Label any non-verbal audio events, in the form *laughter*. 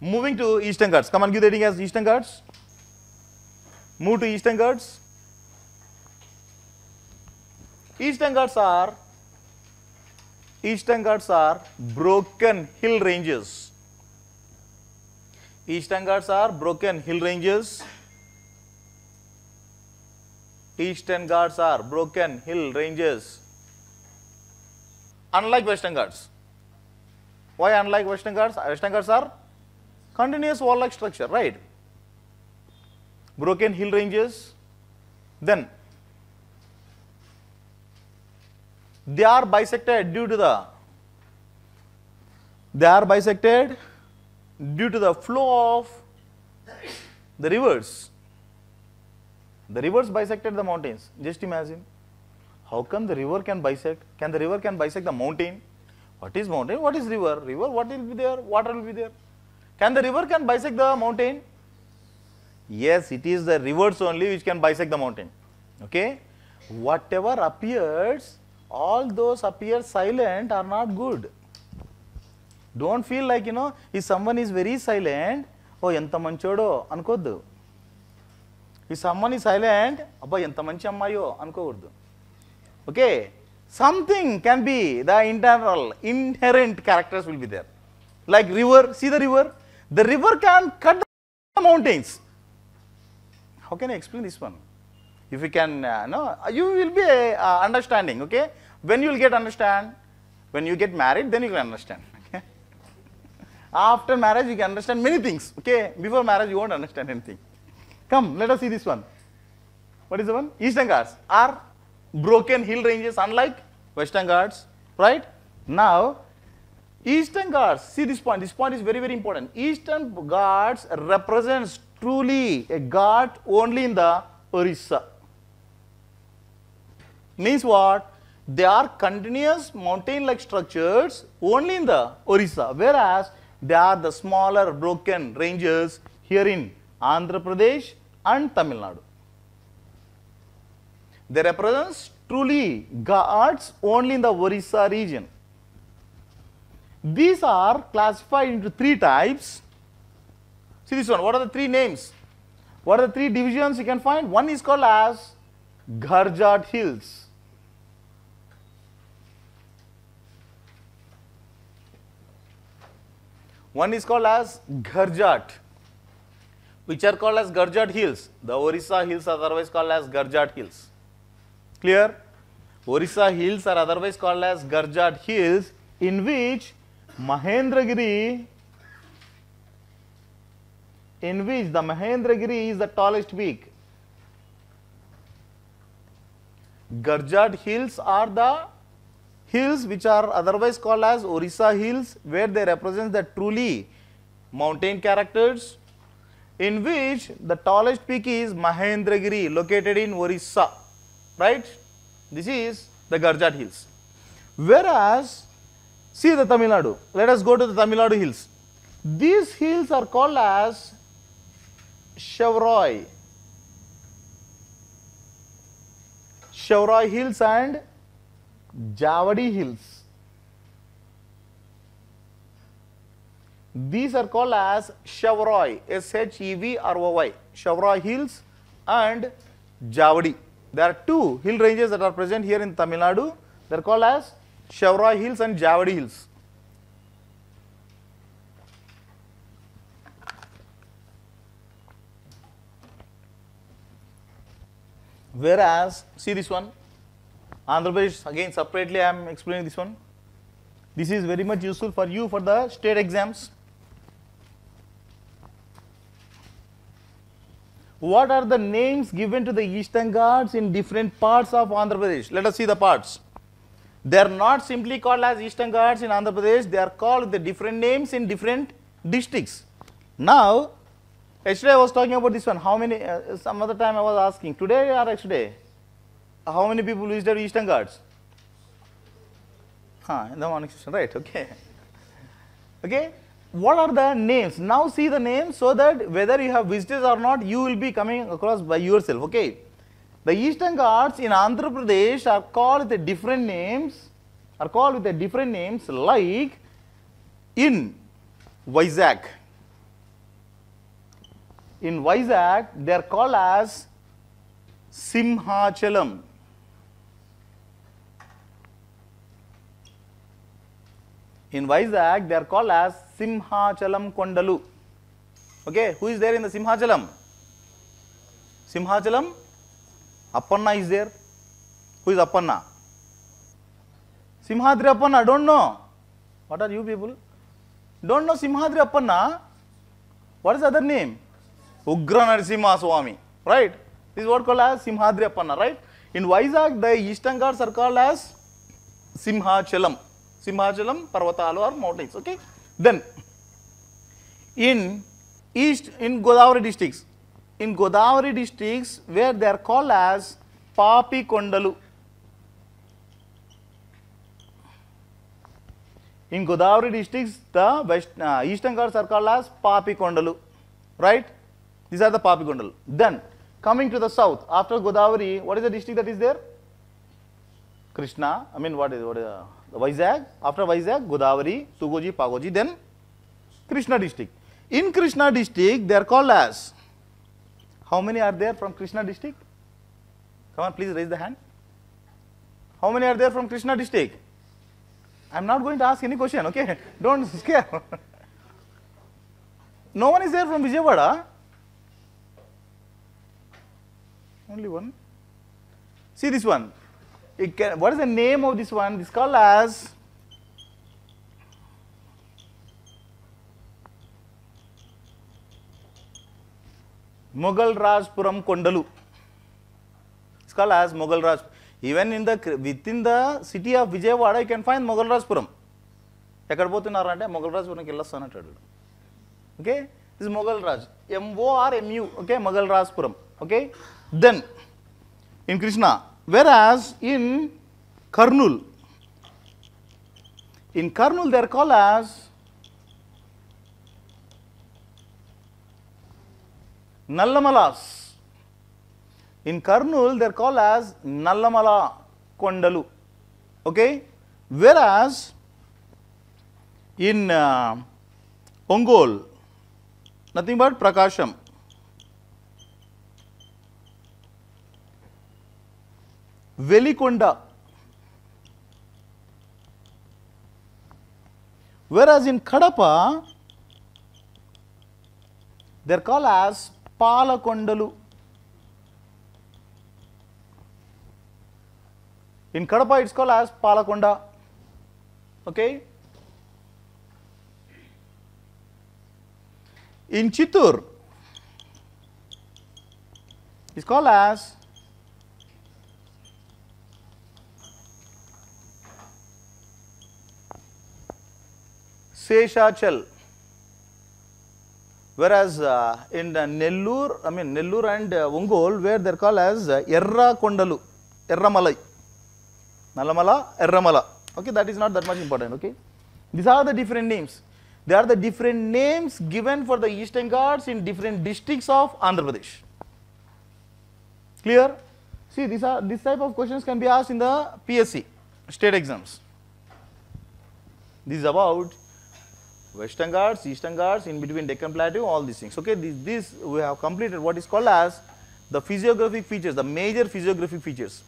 Moving to Eastern Ghats. Come on, give the reading as Eastern Ghats. Move to Eastern Ghats. Eastern Ghats are Eastern Ghats are broken hill ranges. Eastern Ghats are broken hill ranges. Eastern Ghats are broken hill ranges. Unlike Western Ghats. Why unlike Western Ghats? Western Ghats are continuous wall-like structure, right? Broken hill ranges, then they are bisected due to the they are bisected due to the flow of the rivers. The rivers bisected the mountains. Just imagine. How come the river can bisect? Can the river can bisect the mountain? What is mountain? What is river? River, what will be there? Water will be there. Can the river can bisect the mountain? Yes, it is the rivers only which can bisect the mountain. Okay. Whatever appears, all those appear silent are not good. Don't feel like, you know, if someone is very silent, oh, yanta manchodo, ankoddu. If someone is silent, abba yanta manchi ammayo, ankoddu. Okay. Something can be the internal, inherent characters will be there. Like river, see the river? The river can cut the mountains. How can I explain this one? If you can, uh, no, you will be uh, understanding, okay? When you will get understand? When you get married, then you can understand, *laughs* okay? After marriage, you can understand many things, okay? Before marriage, you won't understand anything. Come, let us see this one. What is the one? Eastern Ghats are broken hill ranges unlike Western Ghats, right? Now, Eastern Ghats, see this point, this point is very, very important. Eastern Ghats represents truly a Ghat only in the Orissa. Means what? They are continuous mountain-like structures only in the Orissa, whereas they are the smaller broken ranges here in Andhra Pradesh and Tamil Nadu. They represents truly Ghats only in the Orissa region. These are classified into three types. See this one, what are the three names? What are the three divisions you can find? One is called as Gharjat Hills. One is called as Gharjat, which are called as Gharjat Hills. The Orissa Hills are otherwise called as Gharjat Hills. Clear? Orissa Hills are otherwise called as Gharjat Hills, in which Mahendragiri, in which the Mahendragiri is the tallest peak. Garjat hills are the hills which are otherwise called as Orissa hills where they represent the truly mountain characters in which the tallest peak is Mahendragiri located in Orissa, right? This is the Garjat hills. Whereas See the Tamil Nadu. Let us go to the Tamil Nadu hills. These hills are called as Chevroy. Chevroi hills and Javadi hills. These are called as Chevroi, S-H-E-V-R-O-Y, Chevroi hills and Javadi. There are two hill ranges that are present here in Tamil Nadu. They are called as Chevroy Hills and Javadi Hills. Whereas, see this one, Andhra Pradesh again separately I am explaining this one. This is very much useful for you for the state exams. What are the names given to the eastern ghats in different parts of Andhra Pradesh? Let us see the parts. They are not simply called as Eastern Ghats in Andhra Pradesh, they are called the different names in different districts. Now, yesterday I was talking about this one, how many, uh, some other time I was asking, today or yesterday, how many people visited Eastern Ghats? Huh, in the morning session, right, okay. okay, what are the names? Now see the names so that whether you have visitors or not, you will be coming across by yourself, okay. The Eastern Ghats in Andhra Pradesh are called with different names, are called with the different names like in Vizag. In Vizag, they are called as Simhachalam. In Vizag, they are called as Simhachalam Kondalu. Okay, who is there in the Simhachalam? Simhachalam Appanna is there. Who is Appanna? Simhadri Appanna, don't know. What are you people? Don't know Simhadri Appanna. What is the other name? Ugra Narasimha Swami, right? This is what called as Simhadri Appanna, right? In Vaisak, the eastern Ghats are called as Simhachalam. Simhachalam, Parvatalu or mountains, okay? Then, in east, in Godavari districts, in Godavari districts where they are called as Papi Kondalu. In Godavari districts, the west, uh, eastern Ghats are called as Papi Kondalu, right? These are the Papi Kondalu. Then, coming to the south, after Godavari, what is the district that is there? Krishna, I mean, what is, what is uh, Vizag? After Vizag, Godavari, Sugoji, Pagoji, then Krishna district. In Krishna district, they are called as How many are there from Krishna district? Come on, please raise the hand. How many are there from Krishna district? I'm not going to ask any question, okay? *laughs* Don't *laughs* scare. no one is there from Vijayawada. Only one. See this one. Can, what is the name of this one? This called as Mughal Rajpuram కొండలు it's call as Mughal Raj even in the with in the city of Vijayawada I can find Mughal Rajpuram ఎక్కడ పోతున్నారు అంటే మొఘల్ రాజ్పురంకి వెళ్ళొస్తాను అంటాడు okay is Mughal Raj MOR MU okay Mughal Rajpuram okay then in Krishna whereas in Kurnool in Kurnool there call as Nallamalas. In Karnul, they are called as Nallamala Kondalu. Okay? Whereas in uh, Ongol, nothing but Prakasham. Velikunda. Whereas in Kadapa, they are called as పాలకొండలు in Kadapa it's call as Palakonda okay in Chittoor it's call as Seshachal Whereas uh, in uh, Nellur, I mean Nellur and uh, Ongol, where they are called as uh, Erra Malai, Erramalai, Erra Erramala. Okay, that is not that much important. Okay, these are the different names. They are the different names given for the eastern Ghats in different districts of Andhra Pradesh. Clear? See, these are this type of questions can be asked in the PSC state exams. This is about western Ghats, eastern Ghats, in between Deccan Plateau, all these things. Okay, this, this we have completed what is called as the physiographic features, the major physiographic features.